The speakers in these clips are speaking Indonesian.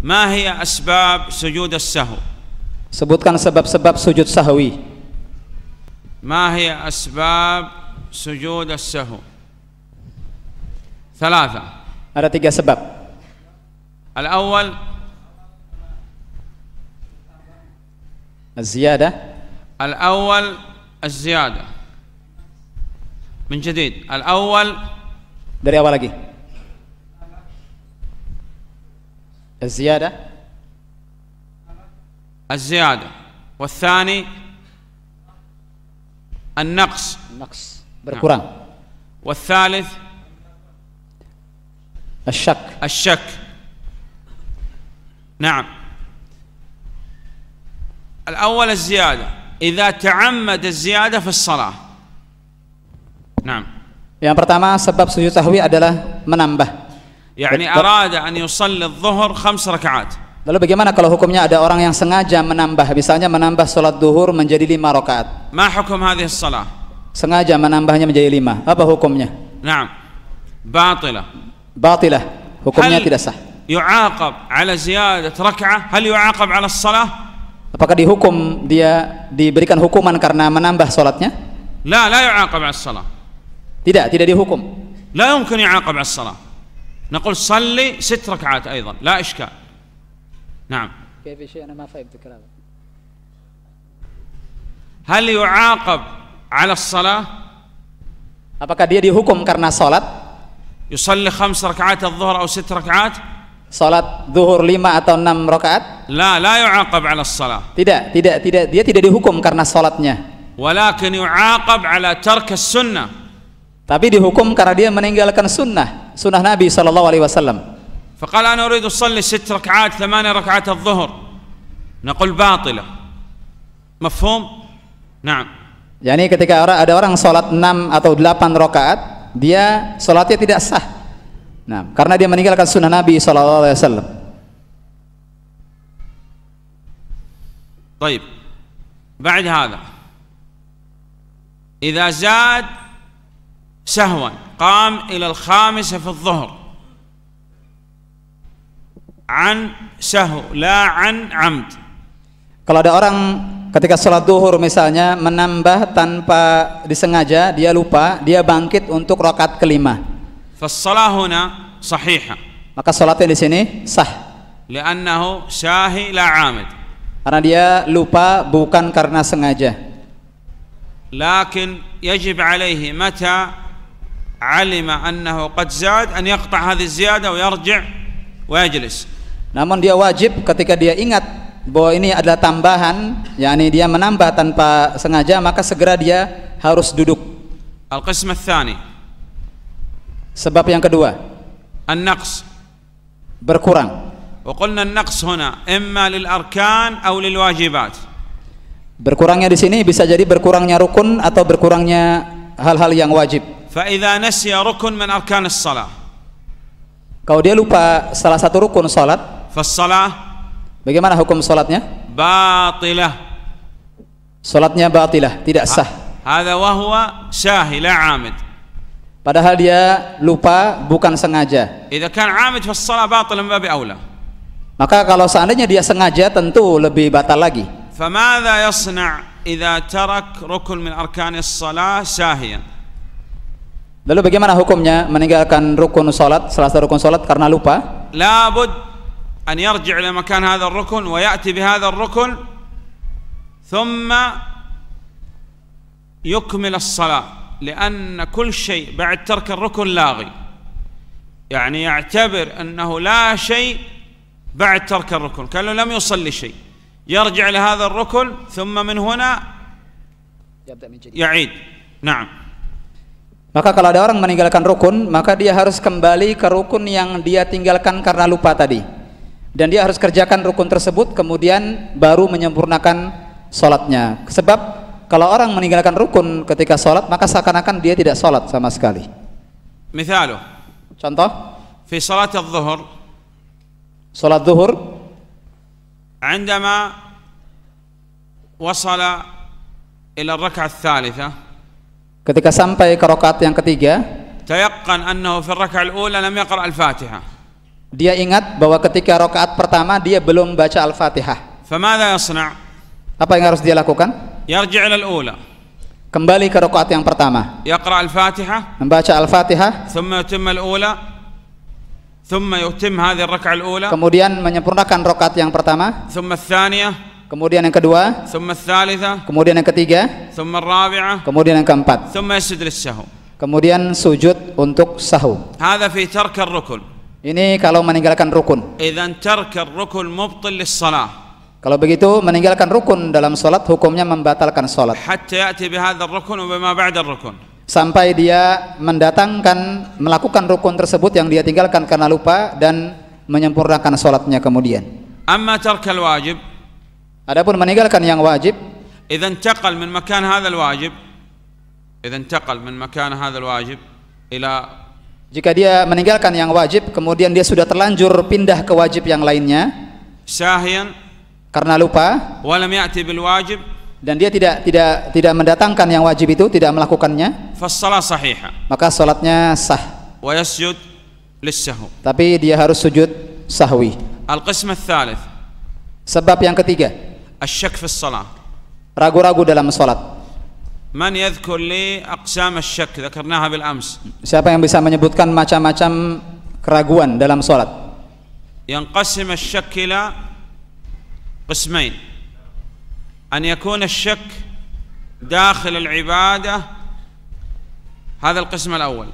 Ma hiya asbab sujud as Sebutkan sebab-sebab sujud sahwi. Ma hiya asbab sujud as-sahw? Tiga. Ada tiga sebab. al awal Az-ziyadah. al awal az-ziyadah. Min jadid. al awal Dari awal lagi. الزيادة الزيادة والثاني النقص النقص بالقرآن نعم. والثالث الشك الشك نعم الأول الزيادة إذا تعمد الزيادة في الصلاة نعم Yang pertama sebab sujud sahwi adalah menambah Yani arada an yusalli dhuhr khams rakaat. Lalu bagaimana kalau hukumnya ada orang yang sengaja menambah, misalnya menambah sholat duhur menjadi lima rakaat? Ma hukum hadhihi salah? Sengaja menambahnya menjadi lima. Apa hukumnya? Naam. Batilah. Batilah. Hukumnya hal tidak sah. Yu'aqab ala ziyadat rak'ah? Hal yu'aqab ala salah? Apakah dihukum dia diberikan hukuman karena menambah sholatnya? La, la yu'aqab ala salah. Tidak, tidak dihukum. La yumkin yu'aqab ala salah. نقول صلي ست ركعات أيضا لا إشكال نعم كيف شيء أنا ما فهمت كلامك هل يعاقب على الصلاة Apakah dia dihukum karena sholat? Yusalli khams rakaat al-dhuhr atau sit rakaat? Salat zuhur lima atau enam rakaat? La, la yu'aqab ala salat. Tidak, tidak, tidak. Dia tidak dihukum karena salatnya. Walakin yu'aqab ala tark sunnah. Tapi dihukum karena dia meninggalkan sunnah. سنة نبي صلى الله عليه وسلم فقال أنا أريد أصلي ست ركعات ثمان ركعات الظهر نقول باطلة مفهوم؟ نعم يعني ketika orang, ada orang salat 6 atau 8 rakaat dia salatnya tidak sah nah, karena dia meninggalkan sunnah Nabi Sallallahu Alaihi Wasallam طيب بعد هذا إذا زاد سهوا قام إلى الخامسة في الظهر عن سهو لا عن عمد kalau ada orang ketika sholat duhur misalnya menambah tanpa disengaja dia lupa dia bangkit untuk rokat kelima fassalahuna sahiha maka sholatnya di sini sah li'annahu sahi la amid karena dia lupa bukan karena sengaja lakin yajib alaihi mata علم أنه قد زاد أن يقطع هذه الزيادة ويرجع ويجلس namun dia wajib ketika dia ingat bahwa ini adalah tambahan yakni dia menambah tanpa sengaja maka segera dia harus duduk al الثاني sebab yang kedua an berkurang وقلنا النقص هنا إما للأركان أو للواجبات berkurangnya di sini bisa jadi berkurangnya rukun atau berkurangnya hal-hal yang wajib فإذا نسي ركن من أركان الصلاة kalau dia lupa salah satu rukun salat فالصلاة bagaimana hukum salatnya باطلة salatnya باطلة tidak sah هذا وهو ساهي لا عامد padahal dia lupa bukan sengaja إذا كان عامد فالصلاة باطلة من باب أولى maka kalau seandainya dia sengaja tentu lebih batal lagi فماذا يصنع إذا ترك ركن من أركان الصلاة شاهيا Lalu bagaimana hukumnya meninggalkan rukun salat, salah satu rukun salat karena lupa? La bud an yarji' ila makan hadha ar-rukun wa ya'ti bi hadha ar-rukun thumma yukmil as الصلاة لأن كل شيء بعد ترك الركن لاغي يعني يعتبر أنه لا شيء بعد ترك الركن كأنه لم يصلي شيء يرجع لهذا الركن ثم من هنا يعيد نعم Maka kalau ada orang meninggalkan rukun, maka dia harus kembali ke rukun yang dia tinggalkan karena lupa tadi. Dan dia harus kerjakan rukun tersebut kemudian baru menyempurnakan sholatnya. Sebab kalau orang meninggalkan rukun ketika sholat, maka seakan-akan dia tidak sholat sama sekali. Misalnya, Contoh? Di sholat zuhur Sholat zuhur. عندما وصل إلى الركعة الثالثة. Ketika sampai ke rakaat yang ketiga, tayaqqan annahu fi ar-rak'ah al-ula lam yaqra' al-Fatihah. Dia ingat bahwa ketika rakaat pertama dia belum baca Al-Fatihah. Famadha yasna'? Apa yang harus dia lakukan? Yarji' ila al-ula. Kembali ke rakaat yang pertama. Yaqra' al-Fatihah. Membaca Al-Fatihah. Thumma yutim al-ula. Thumma yutim hadhihi ar rakah al-ula. Kemudian menyempurnakan rakaat yang pertama. Thumma ath-thaniyah. Kemudian yang kedua. Kemudian yang ketiga. Kemudian yang keempat. Kemudian sujud untuk sahu. Ini kalau meninggalkan rukun. Kalau begitu meninggalkan rukun dalam solat hukumnya membatalkan solat. Sampai dia mendatangkan melakukan rukun tersebut yang dia tinggalkan karena lupa dan menyempurnakan solatnya kemudian. Amma wajib Adapun meninggalkan yang wajib, إذا انتقل من مكان هذا الواجب إذا انتقل من مكان هذا الواجب إلى jika dia meninggalkan yang wajib kemudian dia sudah terlanjur pindah ke wajib yang lainnya sahian karena lupa ya'ti bil wajib dan dia tidak tidak tidak mendatangkan yang wajib itu tidak melakukannya Fasalah sahih maka salatnya sah ويسجد للسهو tapi dia harus sujud sahwi qismah thalith sebab yang ketiga asyak fi salat ragu-ragu dalam salat Man yadhkur li aqsam asyak dzakarnaha bil ams Siapa yang bisa menyebutkan macam-macam keraguan dalam salat Yanqasim asyak ila qismain An yakuna asyak dakhil al ibadah hadha al qism al awal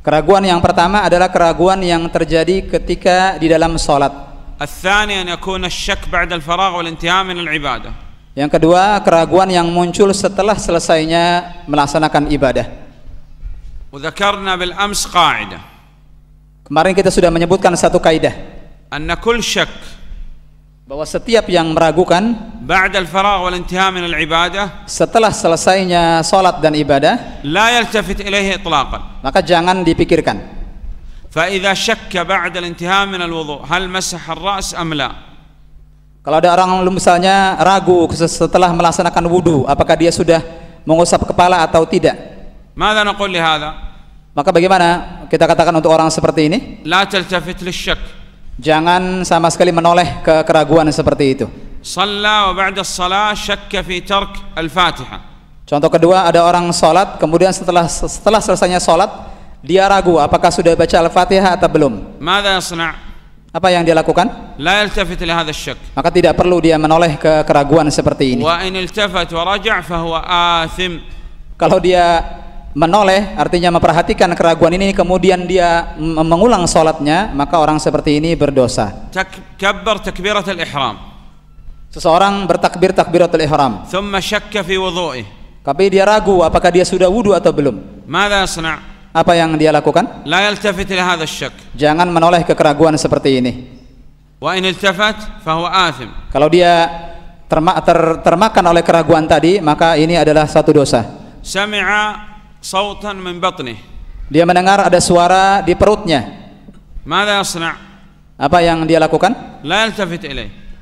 Keraguan yang pertama adalah keraguan yang terjadi ketika di dalam salat الثاني أن يكون الشك بعد الفراغ والانتهاء من العبادة yang kedua keraguan yang muncul setelah selesainya melaksanakan ibadah وذكرنا بالأمس قاعدة kemarin kita sudah menyebutkan satu kaidah أن كل شك bahwa setiap yang meragukan بعد الفراغ والانتهاء من setelah selesainya salat dan ibadah maka jangan dipikirkan فإذا شك بعد الانتهاء من الوضوء هل مسح الرأس أم لا kalau ada orang misalnya ragu setelah melaksanakan wudhu, apakah dia sudah mengusap kepala atau tidak ماذا نقول لهذا maka bagaimana kita katakan untuk orang seperti ini لا تلتفت للشك jangan sama sekali menoleh ke keraguan seperti itu صلى وبعد الصلاة شك في ترك الفاتحة contoh kedua ada orang salat kemudian setelah setelah selesainya salat dia ragu apakah sudah baca Al-Fatihah atau belum. Mada yasna'? Apa yang dia lakukan? La yaltafit li hadha asyak. Maka tidak perlu dia menoleh ke keraguan seperti ini. Wa in iltafat wa raja' fa huwa athim. Kalau dia menoleh artinya memperhatikan keraguan ini kemudian dia mengulang salatnya, maka orang seperti ini berdosa. Takbir takbirat al-ihram. Seseorang bertakbir takbiratul ihram. Thumma syakka fi wudhu'ih. Tapi dia ragu apakah dia sudah wudu atau belum. Mada yasna'? apa yang dia lakukan? Jangan menoleh ke keraguan seperti ini. Kalau dia termak, ter termakan oleh keraguan tadi, maka ini adalah satu dosa. Dia mendengar ada suara di perutnya. Apa yang dia lakukan?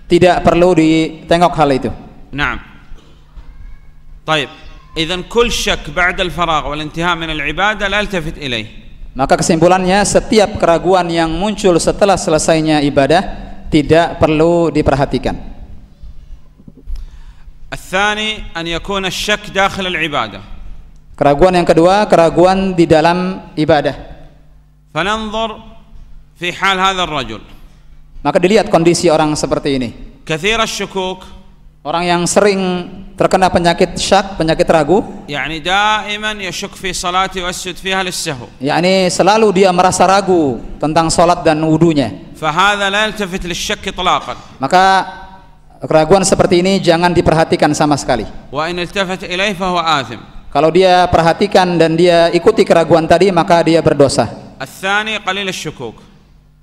Tidak perlu ditengok hal itu. Naam. Baik. Idan kul syak ba'da al-faragh wal intiha min al-ibadah la altafit Maka kesimpulannya setiap keraguan yang muncul setelah selesainya ibadah tidak perlu diperhatikan. الثاني أن يكون الشك داخل العبادة. Keraguan yang kedua, keraguan di dalam ibadah. فننظر في حال هذا الرجل. Maka dilihat kondisi orang seperti ini. كثير الشكوك. Orang yang sering terkena penyakit syak, penyakit ragu. Yani daiman yashuk fi salati wasjud fiha lissahu. Yani selalu dia merasa ragu tentang salat dan wudunya. Fahadha la yaltafit lisyakk itlaqan. Maka keraguan seperti ini jangan diperhatikan sama sekali. Wa in iltafat ilaihi fahuwa athim. Kalau dia perhatikan dan dia ikuti keraguan tadi maka dia berdosa.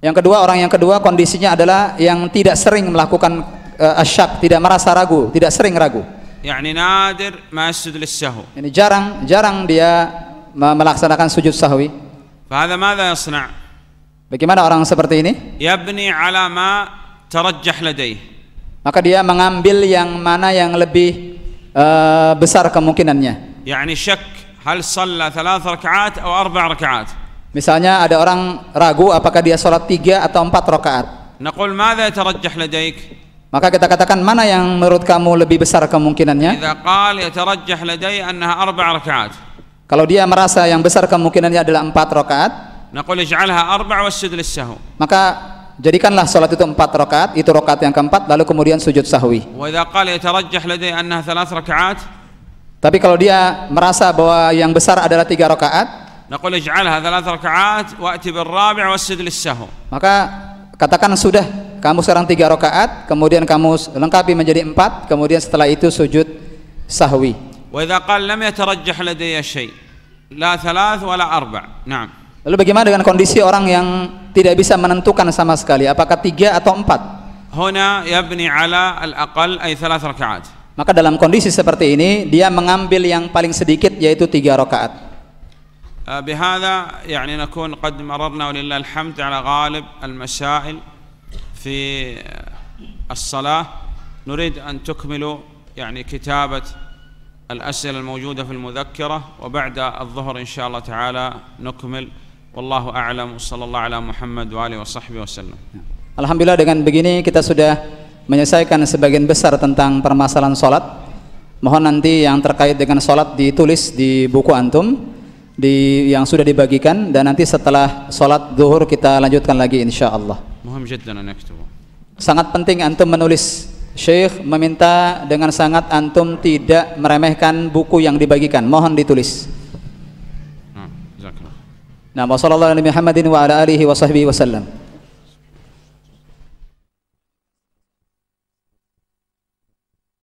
Yang kedua orang yang kedua kondisinya adalah yang tidak sering melakukan uh, asyak, tidak merasa ragu, tidak sering ragu. yakni nadir masjid yasjud Ini jarang jarang dia melaksanakan sujud sahwi. Fahadha mada yasna'? Bagaimana orang seperti ini? Yabni ala ma tarajjah ladayh. Maka dia mengambil yang mana yang lebih uh, besar kemungkinannya. yakni syak hal salla thalath rakaat atau arba' rakaat. Misalnya ada orang ragu apakah dia sholat tiga atau empat rakaat. tarajjah maka kita katakan mana yang menurut kamu lebih besar kemungkinannya? Kalau dia merasa yang besar kemungkinannya adalah empat rakaat, maka jadikanlah sholat itu empat rakaat, itu rakaat yang keempat, lalu kemudian sujud sahwi. Tapi kalau dia merasa bahwa yang besar adalah tiga rakaat, maka katakan sudah kamu sekarang tiga rakaat, kemudian kamu lengkapi menjadi empat, kemudian setelah itu sujud sahwi. Lalu bagaimana dengan kondisi orang yang tidak bisa menentukan sama sekali apakah tiga atau empat? Huna ala al Maka dalam kondisi seperti ini dia mengambil yang paling sedikit yaitu tiga rakaat. بهذا يعني نكون قد مررنا ولله الحمد على غالب المسائل في الصلاة نريد أن تكملوا يعني كتابة الأسئلة الموجودة في المذكرة وبعد الظهر إن شاء الله تعالى نكمل والله أعلم وصلى الله على محمد وآله وصحبه وسلم الحمد لله dengan begini kita sudah menyelesaikan sebagian besar tentang permasalahan sholat mohon nanti yang terkait dengan sholat ditulis di buku antum di yang sudah dibagikan dan nanti setelah sholat zuhur kita lanjutkan lagi insya Allah sangat penting antum menulis Syekh meminta dengan sangat antum tidak meremehkan buku yang dibagikan mohon ditulis Nah, wassalamualaikum sallallahu alaihi